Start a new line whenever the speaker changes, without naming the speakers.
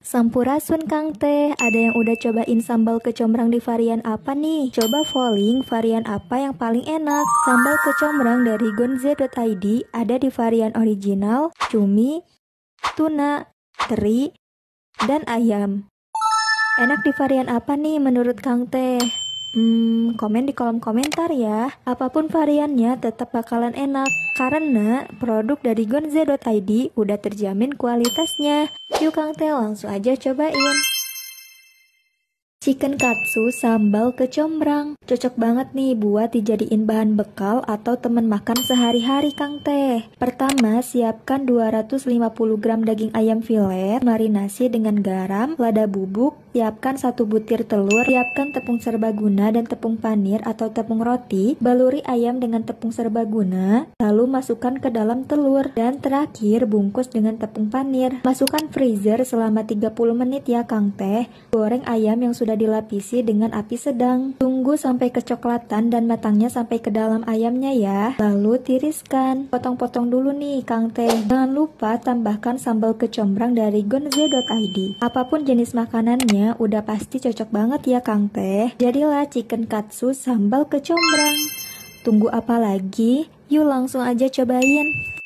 Sampurasun Kang Teh, ada yang udah cobain sambal kecombrang di varian apa nih? Coba following varian apa yang paling enak? Sambal kecombrang dari gonze.id ada di varian original, cumi, tuna, teri, dan ayam. Enak di varian apa nih menurut Kang Teh? Hmm, komen di kolom komentar ya. Apapun variannya tetap bakalan enak karena produk dari gonze.id udah terjamin kualitasnya. Yuk Kang Teh langsung aja cobain. Chicken katsu sambal kecombrang. Cocok banget nih buat dijadiin bahan bekal atau temen makan sehari-hari Kang Teh. Pertama, siapkan 250 gram daging ayam filet, marinasi dengan garam, lada bubuk, siapkan satu butir telur, siapkan tepung serbaguna dan tepung panir atau tepung roti, baluri ayam dengan tepung serbaguna, lalu masukkan ke dalam telur, dan terakhir bungkus dengan tepung panir. Masukkan freezer selama 30 menit ya Kang Teh. Goreng ayam yang sudah dilapisi dengan api sedang. Tunggu sampai kecoklatan dan matangnya sampai ke dalam ayamnya ya. Lalu tiriskan. Potong-potong dulu nih Kang Teh. Jangan lupa tambahkan sambal kecombrang dari gonze.id. Apapun jenis makanannya udah pasti cocok banget ya Kang Teh. Jadilah chicken katsu sambal kecombrang. Tunggu apa lagi? Yuk langsung aja cobain.